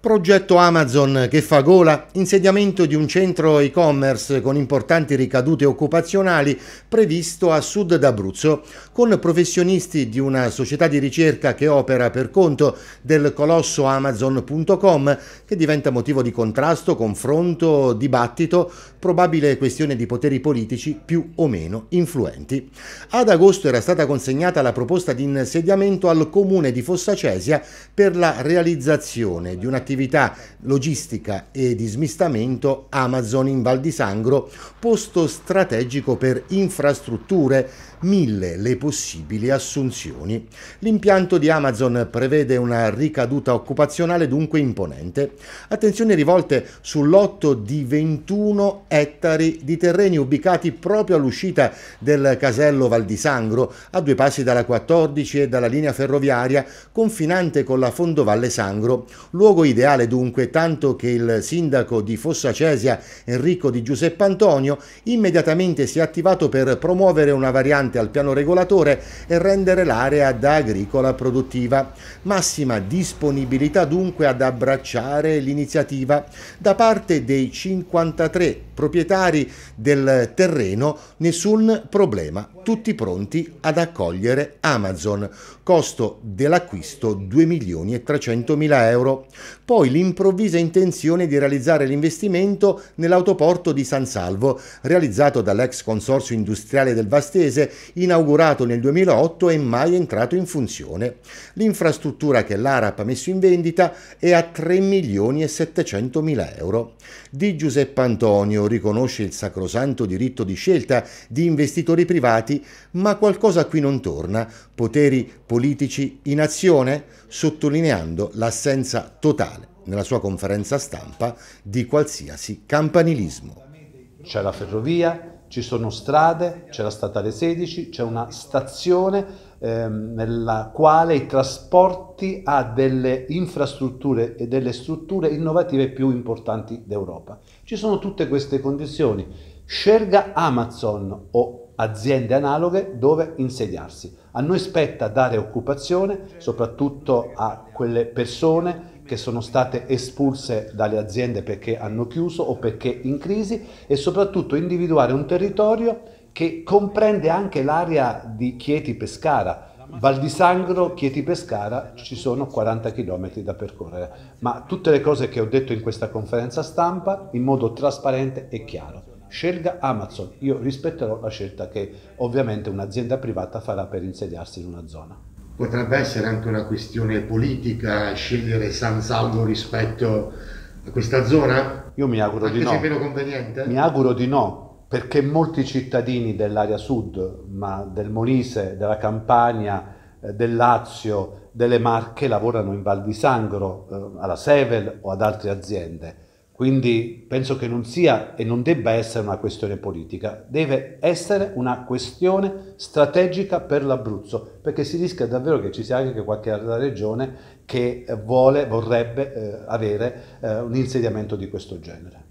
Progetto Amazon che fa gola, insediamento di un centro e-commerce con importanti ricadute occupazionali previsto a sud d'Abruzzo, con professionisti di una società di ricerca che opera per conto del colosso amazon.com che diventa motivo di contrasto, confronto, dibattito, probabile questione di poteri politici più o meno influenti. Ad agosto era stata consegnata la proposta di insediamento al comune di Fossacesia per la realizzazione di un'attività attività logistica e di smistamento Amazon in Val di Sangro, posto strategico per infrastrutture, mille le possibili assunzioni. L'impianto di Amazon prevede una ricaduta occupazionale dunque imponente. Attenzione rivolte sul lotto di 21 ettari di terreni ubicati proprio all'uscita del casello Val di Sangro, a due passi dalla 14 e dalla linea ferroviaria confinante con la Fondovalle Sangro, luogo ideale ideale dunque, tanto che il sindaco di Fossa Cesia Enrico Di Giuseppe Antonio immediatamente si è attivato per promuovere una variante al piano regolatore e rendere l'area da agricola produttiva. Massima disponibilità dunque ad abbracciare l'iniziativa da parte dei 53 proprietari del terreno, nessun problema, tutti pronti ad accogliere Amazon. Costo dell'acquisto 2 milioni e 300 mila euro poi l'improvvisa intenzione di realizzare l'investimento nell'autoporto di San Salvo, realizzato dall'ex consorzio industriale del Vastese, inaugurato nel 2008 e mai entrato in funzione. L'infrastruttura che l'ARAP ha messo in vendita è a 3 milioni e 700 mila euro. Di Giuseppe Antonio riconosce il sacrosanto diritto di scelta di investitori privati, ma qualcosa qui non torna, poteri politici in azione, sottolineando l'assenza totale nella sua conferenza stampa di qualsiasi campanilismo. C'è la ferrovia, ci sono strade, c'è la statale 16, c'è una stazione eh, nella quale i trasporti ha delle infrastrutture e delle strutture innovative più importanti d'Europa. Ci sono tutte queste condizioni. Scelga Amazon o aziende analoghe dove insediarsi. A noi spetta dare occupazione soprattutto a quelle persone che sono state espulse dalle aziende perché hanno chiuso o perché in crisi e soprattutto individuare un territorio che comprende anche l'area di Chieti-Pescara. Val di Sangro, Chieti-Pescara ci sono 40 km da percorrere, ma tutte le cose che ho detto in questa conferenza stampa in modo trasparente e chiaro. Scelga Amazon, io rispetterò la scelta che ovviamente un'azienda privata farà per insediarsi in una zona potrebbe essere anche una questione politica scegliere San Salvo rispetto a questa zona? Io mi auguro anche di no. Anche se meno conveniente? Mi auguro di no, perché molti cittadini dell'area sud, ma del Molise, della Campania, eh, del Lazio, delle Marche lavorano in Val di Sangro, eh, alla Sevel o ad altre aziende quindi penso che non sia e non debba essere una questione politica, deve essere una questione strategica per l'Abruzzo, perché si rischia davvero che ci sia anche qualche altra regione che vuole, vorrebbe eh, avere eh, un insediamento di questo genere.